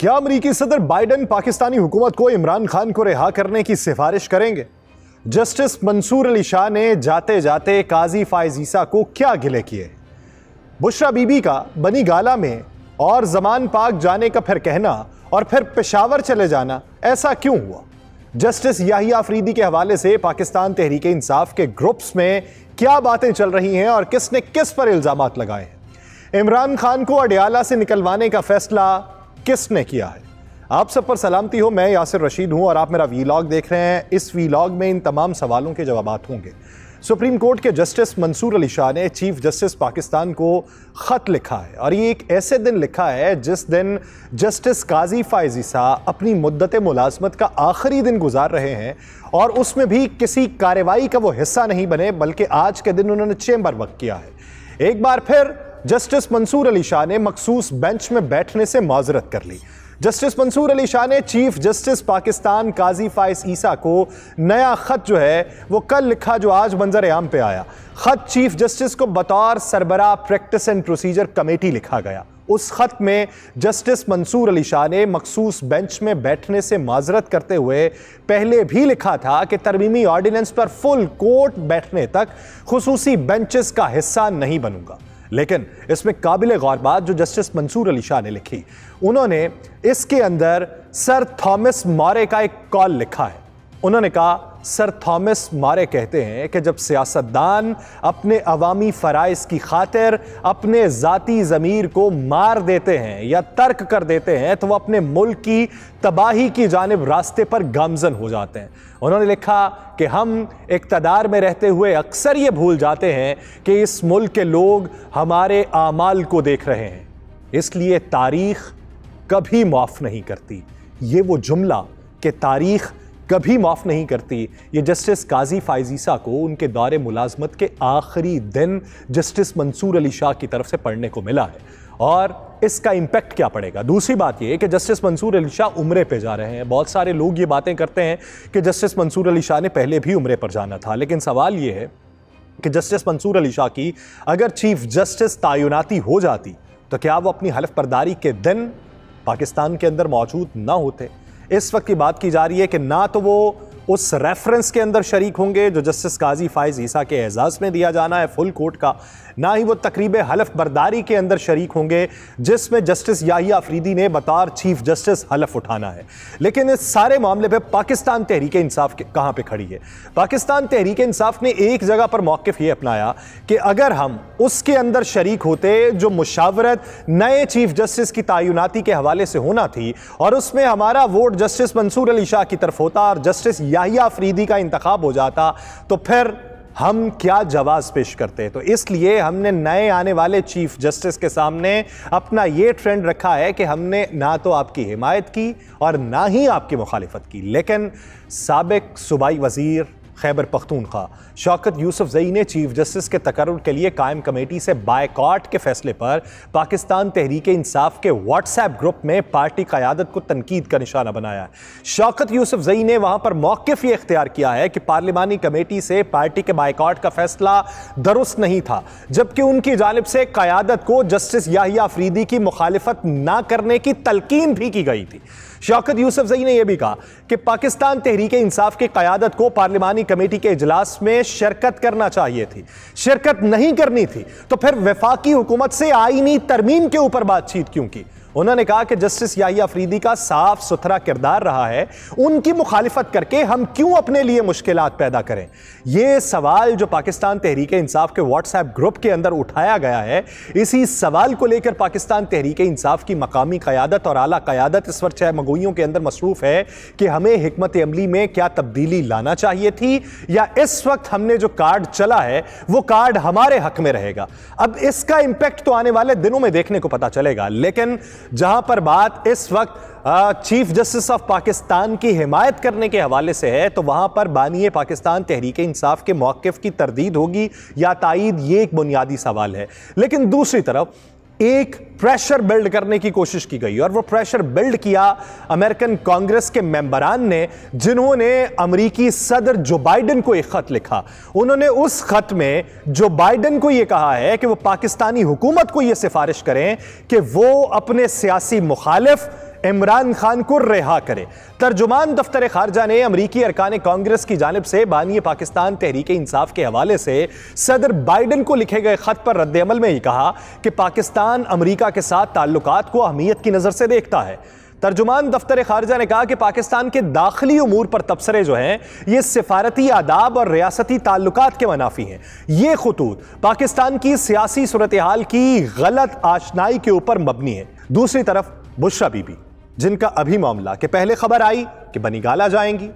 क्या अमरीकी सदर बाइडन पाकिस्तानी हुकूमत को इमरान खान को रिहा करने की सिफारिश करेंगे जस्टिस मंसूर अली शाह ने जाते जाते काजी फायज ईसा को क्या गिले किए बुशरा बीबी का बनी गाला में और जमान पाक जाने का फिर कहना और फिर पेशावर चले जाना ऐसा क्यों हुआ जस्टिस याहिया अफरीदी के हवाले से पाकिस्तान तहरीक इंसाफ के ग्रुप्स में क्या बातें चल रही हैं और किसने किस पर इल्ज़ाम लगाए हैं इमरान खान को अडयाला से निकलवाने का फैसला किसने किया है आप सब पर सलामती हो मैं यासिर रशीद हूं और आप मेरा वीलॉग देख रहे हैं इस वीलॉग में इन तमाम सवालों के जवाब होंगे सुप्रीम कोर्ट के जस्टिस मंसूर अली शाह ने चीफ जस्टिस पाकिस्तान को ख़त लिखा है और ये एक ऐसे दिन लिखा है जिस दिन जस्टिस काजी फायजी साह अपनी मुद्दत मुलाजमत का आखिरी दिन गुजार रहे हैं और उसमें भी किसी कार्रवाई का वो हिस्सा नहीं बने बल्कि आज के दिन उन्होंने चेंबर वक्त किया है एक बार फिर जस्टिस मंसूर अली शाह ने मखसूस बेंच में बैठने से माजरत कर ली जस्टिस मंसूर अली शाह ने चीफ जस्टिस पाकिस्तान काजी फाइस ईसा को नया ख़त जो है वो कल लिखा जो आज मंजर आम पे आया ख़त चीफ जस्टिस को बतौर सरबरा प्रैक्टिस एंड प्रोसीजर कमेटी लिखा गया उस खत में जस्टिस मंसूर अली शाह ने मखसूस बेंच में बैठने से माजरत करते हुए पहले भी लिखा था कि तरमीमी ऑर्डीनेंस पर फुल कोर्ट बैठने तक खसूसी बेंचेस का हिस्सा नहीं बनूंगा लेकिन इसमें काबिल गौर बात जो जस्टिस मंसूर अली शाह ने लिखी उन्होंने इसके अंदर सर थॉमस मॉरे का एक कॉल लिखा है उन्होंने कहा सर थॉमस मारे कहते हैं कि जब सियासतदान अपने अवामी फ़राइज़ की खातिर अपने ज़ाती ज़मीर को मार देते हैं या तर्क कर देते हैं तो वह अपने मुल्क की तबाही की जानब रास्ते पर गामजन हो जाते हैं उन्होंने लिखा कि हम इकतदार में रहते हुए अक्सर ये भूल जाते हैं कि इस मुल्क के लोग हमारे आमाल को देख रहे हैं इसलिए तारीख कभी माफ़ नहीं करती ये वो जुमला कि तारीख कभी माफ़ नहीं करती ये जस्टिस काजी फाइजीसा को उनके दौरे मुलाजमत के आखिरी दिन जस्टिस मंसूर अली शाह की तरफ से पढ़ने को मिला है और इसका इम्पैक्ट क्या पड़ेगा दूसरी बात यह कि जस्टिस मंसूर अली शाह उम्र पर जा रहे हैं बहुत सारे लोग ये बातें करते हैं कि जस्टिस मंसूर अली शाह ने पहले भी उम्र पर जाना था लेकिन सवाल ये है कि जस्टिस मंसूर अली शाह की अगर चीफ जस्टिस तयनाती हो जाती तो क्या वो अपनी हलफ बर्दारी के दिन पाकिस्तान के अंदर मौजूद ना होते इस वक्त की बात की जा रही है कि ना तो वो उस रेफरेंस के अंदर शरीक होंगे जो जस्टिस काजी फायज ईसा के एजाज़ में दिया जाना है फुल कोर्ट का ना ही वो तकरीब हलफ बरदारी के अंदर शरीक होंगे जिसमें जस्टिस याही आफरीदी ने बतार चीफ जस्टिस हलफ उठाना है लेकिन इस सारे मामले पर पाकिस्तान तहरीक इंसाफ कहाँ पर खड़ी है पाकिस्तान तहरीक इंसाफ ने एक जगह पर मौक़ ये अपनाया कि अगर हम उसके अंदर शरीक होते जो मुशावरत नए चीफ जस्टिस की तयनती के हवाले से होना थी और उसमें हमारा वोट जस्टिस मंसूर अली शाह की तरफ होता और जस्टिस याहिया अफरीदी का इंतखब हो जाता तो फिर हम क्या जवाब पेश करते तो इसलिए हमने नए आने वाले चीफ जस्टिस के सामने अपना ये ट्रेंड रखा है कि हमने ना तो आपकी हिमायत की और ना ही आपकी मुखालफत की लेकिन सबक सूबाई वज़ीर खैबर पख्तूनख्वा शौकत यूसुफ जई ने चीफ जस्टिस के तकर के लिए कायम कमेटी से बायकॉट के फैसले पर पाकिस्तान तहरीक इंसाफ के व्हाट्सएप ग्रुप में पार्टी क़्यादत को तनकीद का निशाना बनाया है शौकत यूसुफ जई ने वहाँ पर मौकफ ये अख्तियार किया है कि पार्लिमानी कमेटी से पार्टी के बायकॉट का फैसला दुरुस्त नहीं था जबकि उनकी जानब से क़्यादत को जस्टिस याहिया अफरीदी की मुखालफत ना करने की तलकीन भी की गई थी शौकत यूसफ जई ने यह भी कहा कि पाकिस्तान तहरीक इंसाफ की क्यादत को पार्लिमानी कमेटी के इजलास में शिरकत करना चाहिए थी शिरकत नहीं करनी थी तो फिर वफाकी हुकूमत से आईनी तरमीम के ऊपर बातचीत क्यों की उन्होंने कहा कि जस्टिस याही अफरीदी का साफ सुथरा किरदार रहा है उनकी मुखालफत करके हम क्यों अपने लिए मुश्किल पैदा करें यह सवाल जो पाकिस्तान तहरीक इंसाफ के व्हाट्सएप ग्रुप के अंदर उठाया गया है इसी सवाल को लेकर पाकिस्तान तहरीक इंसाफ की मकामी क्यादत और आला क्यादत इस वक्त छह मगोइयों के अंदर मसरूफ है कि हमें हमत अमली में क्या तब्दीली लाना चाहिए थी या इस वक्त हमने जो कार्ड चला है वो कार्ड हमारे हक में रहेगा अब इसका इंपैक्ट तो आने वाले दिनों में देखने को पता चलेगा लेकिन जहां पर बात इस वक्त चीफ जस्टिस ऑफ पाकिस्तान की हिमायत करने के हवाले से है तो वहां पर बानिय पाकिस्तान तहरीक इंसाफ के मौकफ की तरदीद होगी या तइद ये एक बुनियादी सवाल है लेकिन दूसरी तरफ एक प्रेशर बिल्ड करने की कोशिश की गई और वो प्रेशर बिल्ड किया अमेरिकन कांग्रेस के मेंबरान ने जिन्होंने अमरीकी सदर जो बाइडन को एक खत लिखा उन्होंने उस खत में जो बाइडन को ये कहा है कि वो पाकिस्तानी हुकूमत को ये सिफारिश करें कि वो अपने सियासी मुखालिफ इमरान खान को रिहा करे तर्जुमान दफ्तर खारजा ने अमरीकी अरकान कांग्रेस की जानब से बानिय पाकिस्तान तहरीक इंसाफ के हवाले से सदर बाइडन को लिखे गए खत पर रद्दमल में ही कहा कि पाकिस्तान अमरीका के साथ ताल्लुक को अहमियत की नज़र से देखता है तर्जुमान दफ्तर खारजा ने कहा कि पाकिस्तान के दाखिली अमूर पर तबसरे जो हैं ये सिफारती आदाब और रियासती ताल्लुक के मुनाफी हैं ये खतूत पाकिस्तान की सियासी सूरत हाल की गलत आशनाई के ऊपर मबनी है दूसरी तरफ बुशा बीबी जिनका अभी मामला कि पहले खबर आई कि बनीगाला जाएंगी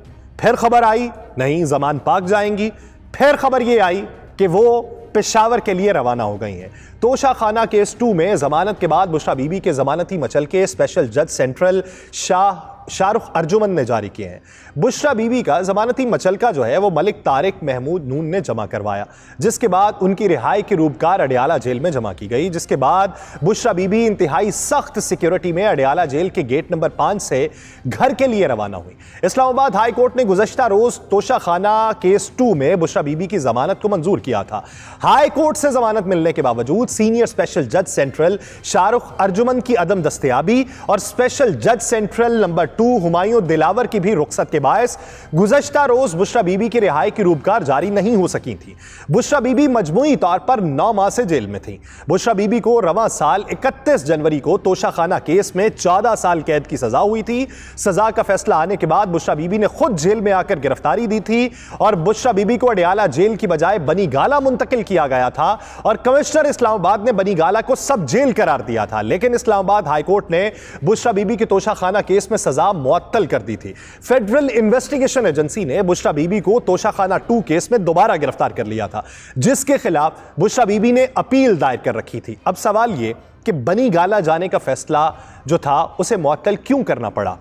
फिर खबर आई नहीं जमान पाक जाएंगी फिर खबर ये आई कि वो पेशावर के लिए रवाना हो गई हैं तोशा खाना केस टू में जमानत के बाद बुशरा बीबी के जमानती मचल के स्पेशल जज सेंट्रल शाह शाहरुख अर्जुमन ने जारी किए हैं बुशरा बीबी का जमानती मचलका जो है वो मलिक तारिक महमूद नून ने जमा करवाया जिसके बाद उनकी रिहाई की रूपकार अडियाला जेल में जमा की गई जिसके बाद बुशरा बीबी इंतहाई सख्त सिक्योरिटी में अडियाला जेल के गेट नंबर पाँच से घर के लिए रवाना हुई इस्लामाबाद हाईकोर्ट ने गुजशत रोज तोशाखाना केस टू में बुशरा बीबी की जमानत को मंजूर किया था हाईकोर्ट से जमानत मिलने के बावजूद सीनियर स्पेशल जज सेंट्रल शाहरुख अर्जुमन की अदम दस्तियाबी और स्पेशल जज सेंट्रल नंबर टट्टू हुमायूं दिलावर की भी रुख्सत के बायस गुजशत रोज बुश्रा बीबी की रिहाई की रूपकार जारी नहीं हो सकी थी बुश्रा बीबी मजमू तौर पर नौ माह से जेल में थी बुश्रा बीबी को रवा साल इकतीस जनवरी को तोशाखाना केस में चौदह साल कैद की सजा हुई थी सजा का फैसला आने के बाद बुश्रा बीबी ने खुद जेल में आकर गिरफ्तारी दी थी और बुश्रा बीबी को अडियाला जेल की बजाय बनी गाला मुंतकिल किया गया था और कमिश्नर इस्लामाबाद ने बनी गाला को सब जेल करार दिया था लेकिन इस्लामाबाद हाईकोर्ट ने बुश्रा बीबी के तोशाखाना केस में सजा सजा मुअत्तल कर दी थी फेडरल इन्वेस्टिगेशन एजेंसी ने बुशरा बीबी को तोशाखाना टू केस में दोबारा गिरफ्तार कर लिया था जिसके खिलाफ बुशरा बीबी ने अपील दायर कर रखी थी अब सवाल ये कि बनी गाला जाने का फैसला जो था उसे मुअत्तल क्यों करना पड़ा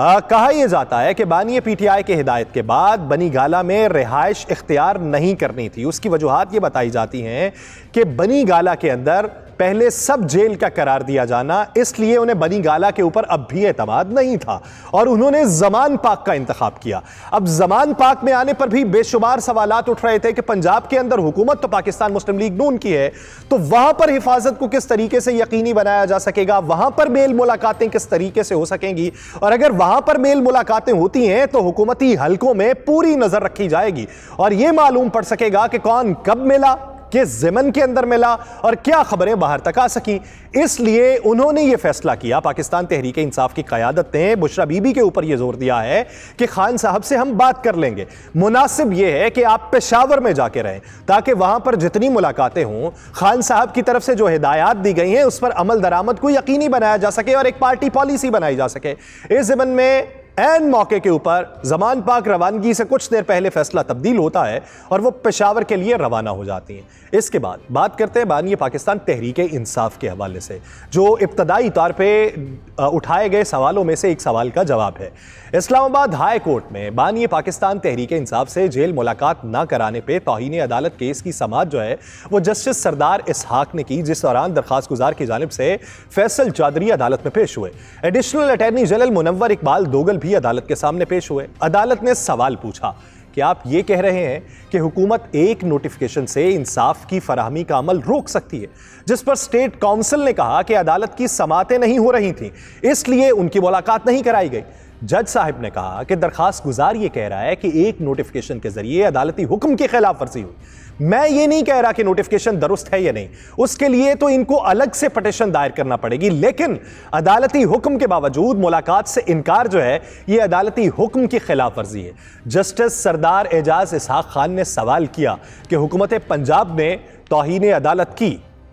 आ, कहा यह जाता है कि बानिय पीटीआई के हिदायत के बाद बनी गाला में रिहाइश इख्तियार नहीं करनी थी उसकी वजूहत ये बताई जाती हैं कि बनी गाला के अंदर पहले सब जेल का करार दिया जाना इसलिए उन्हें बनी गाला के ऊपर अब भी एतमाद नहीं था और उन्होंने जमान पाक का इंतखब किया अब जमान पाक में आने पर भी बेशुमार सवाल उठ रहे थे कि पंजाब के अंदर हुकूमत तो पाकिस्तान मुस्लिम लीग नून की है तो वहां पर हिफाजत को किस तरीके से यकीनी बनाया जा सकेगा वहां पर मेल मुलाकातें किस तरीके से हो सकेंगी और अगर वहां पर मेल मुलाकातें होती हैं तो हुकूमती हलकों में पूरी नजर रखी जाएगी और यह मालूम पड़ सकेगा कि कौन कब मिला के जिमन के अंदर मिला और क्या खबरें बाहर तक आ सकी इसलिए उन्होंने ये फैसला किया पाकिस्तान तहरीक इंसाफ की क्यादत ने बुशरा बीबी के ऊपर यह जोर दिया है कि खान साहब से हम बात कर लेंगे मुनासिब यह है कि आप पेशावर में जाके रहें ताकि वहां पर जितनी मुलाकातें हों खान साहब की तरफ से जो हिदायत दी गई हैं उस पर अमल दरामद को यकीनी बनाया जा सके और एक पार्टी पॉलिसी बनाई जा सके इस जिमन में एन मौके के ऊपर जमान पाक रवानगी से कुछ देर पहले फैसला तब्दील होता है और वो पेशावर के लिए रवाना हो जाती हैं इसके बाद बात करते हैं बानिए पाकिस्तान तहरीक इंसाफ के हवाले से जो इब्तदाई तौर पर उठाए गए सवालों में से एक सवाल का जवाब है इस्लामाबाद हाई कोर्ट में बानिए पाकिस्तान तहरीक इंसाफ से जेल मुलाकात ना कराने पर तोहनी अदालत केस की समात जो है वो जस्टिस सरदार इसहाक ने की जिस दौरान दरखास्त गुजार की जानब से फैसल चौधरी अदालत में पेश हुए additional attorney general Munawar Iqbal Duggal भी अदालत के सामने पेश हुए अदालत ने सवाल पूछा कि आप ये कह रहे हैं कि हुकूमत एक नोटिफिकेशन से इंसाफ की फराहमी का अमल रोक सकती है जिस पर स्टेट काउंसिल ने कहा कि अदालत की समातें नहीं हो रही थी इसलिए उनकी मुलाकात नहीं कराई गई जज साहब ने कहा कि दरखास्त गुजार ये कह रहा है कि एक नोटिफिकेशन के जरिए अदालती हुक्म के खिलाफ वर्जी हुई मैं ये नहीं कह रहा कि नोटिफिकेशन दुरुस्त है या नहीं उसके लिए तो इनको अलग से पटिशन दायर करना पड़ेगी लेकिन अदालती हुक्म के बावजूद मुलाकात से इनकार जो है ये अदालती हुक्म की खिलाफ वर्जी है जस्टिस सरदार एजाज इसहाक खान ने सवाल किया कि हुकूमत पंजाब ने तोहन अदालत की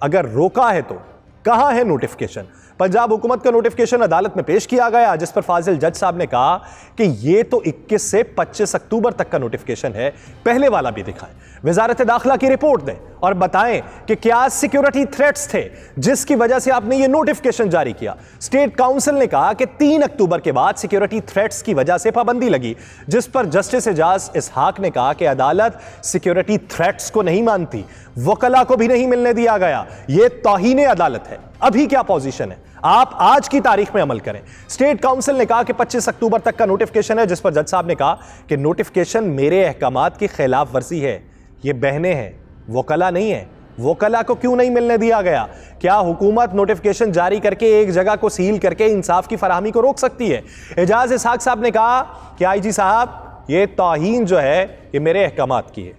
अगर रोका है तो कहाँ है नोटिफिकेशन पंजाब हुकूमत का नोटिफिकेशन अदालत में पेश किया गया जिस पर फाजिल जज साहब ने कहा कि यह तो 21 से 25 अक्टूबर तक का नोटिफिकेशन है पहले वाला भी दिखाएं वजारत दाखिला की रिपोर्ट दें और बताएं कि क्या सिक्योरिटी थ्रेट्स थे जिसकी वजह से आपने ये नोटिफिकेशन जारी किया स्टेट काउंसिल ने कहा कि तीन अक्टूबर के बाद सिक्योरिटी थ्रेट्स की वजह से पाबंदी लगी जिस पर जस्टिस एजाज इसहाक ने कहा कि अदालत सिक्योरिटी थ्रेट्स को नहीं मानती वकला को भी नहीं मिलने दिया गया यह तोहिने अदालत है अभी क्या पोजिशन है आप आज की तारीख में अमल करें स्टेट काउंसिल ने कहा कि 25 अक्टूबर तक का नोटिफिकेशन है जिस पर जज साहब ने कहा कि नोटिफिकेशन मेरे अहकाम की खिलाफ वर्जी है ये बहने हैं वकला नहीं है वकला को क्यों नहीं मिलने दिया गया क्या हुकूमत नोटिफिकेशन जारी करके एक जगह को सील करके इंसाफ की फरहमी को रोक सकती है एजाज इसहाक साहब ने कहा कि आई जी साहब ये तोहन जो है ये मेरे अहकाम की है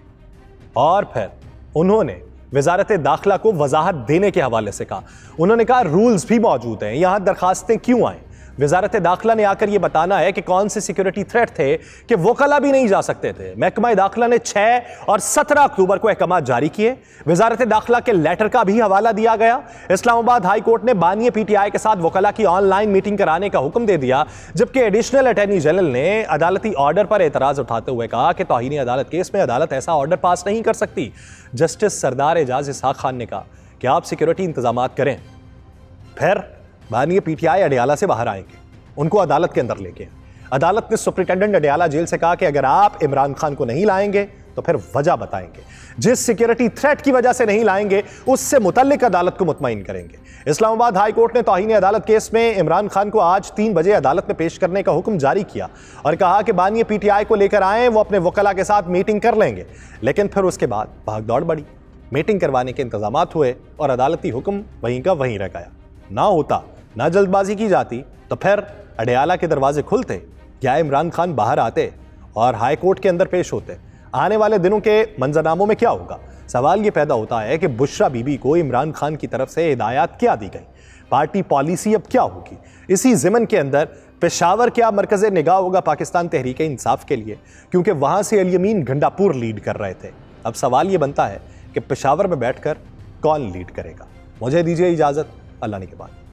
और फिर उन्होंने वजारत दाखिला को वजाहत देने के हवाले से कहा उन्होंने कहा रूल्स भी मौजूद हैं यहाँ दरखास्तें क्यों आएँ वजारत दाखिला ने आकर यह बताना है कि कौन से सिक्योरिटी थ्रेट थे कि वकला भी नहीं जा सकते थे महकमा दाखिला ने छः और सत्रह अक्टूबर को अहकाम जारी किए वजारत दाखिला के लेटर का भी हवाला दिया गया इस्लामाबाद हाई कोर्ट ने बानिय पी टी आई के साथ वकला की ऑनलाइन मीटिंग कराने का हुक्म दे दिया जबकि एडिशनल अटर्नी जनरल ने अदालती ऑर्डर पर एतराज उठाते हुए कहा कि तोहनी अदालत केस में अदालत ऐसा ऑर्डर पास नहीं कर सकती जस्टिस सरदार एजाज इसहा खान ने कहा कि आप सिक्योरिटी इंतजाम करें फिर बानी पीटीआई अडियाला से बाहर आएंगे उनको अदालत के अंदर लेके अदालत ने सुप्रिटेंडेंट अडियाला जेल से कहा कि अगर आप इमरान खान को नहीं लाएंगे तो फिर वजह बताएंगे जिस सिक्योरिटी थ्रेट की वजह से नहीं लाएंगे उससे मुतलिक अदालत को मुतमिन करेंगे इस्लामाबाद हाई कोर्ट ने तोहन अदालत केस में इमरान खान को आज तीन बजे अदालत में पेश करने का हुक्म जारी किया और कहा कि टी पीटीआई को लेकर आए वो अपने वकला के साथ मीटिंग कर लेंगे लेकिन फिर उसके बाद भागदौड़ बढ़ी मीटिंग करवाने के इंतजाम हुए और अदालती हुक्म वहीं का वहीं रह गया ना होता ना जल्दबाजी की जाती तो फिर अडयाला के दरवाजे खुलते या इमरान खान बाहर आते और हाई कोर्ट के अंदर पेश होते आने वाले दिनों के मंजरनामों में क्या होगा सवाल ये पैदा होता है कि बुशरा बीबी को इमरान खान की तरफ से हिदायत क्या दी गई पार्टी पॉलिसी अब क्या होगी इसी ज़िमन के अंदर पेशावर क्या मरकज़ निगाह होगा पाकिस्तान तहरीक इंसाफ के लिए क्योंकि वहाँ से अलियमीन घंडापुर लीड कर रहे थे अब सवाल ये बनता है कि पेशावर में बैठ कर कौन लीड करेगा मुझे दीजिए इजाज़त अल्लाह ने के बाद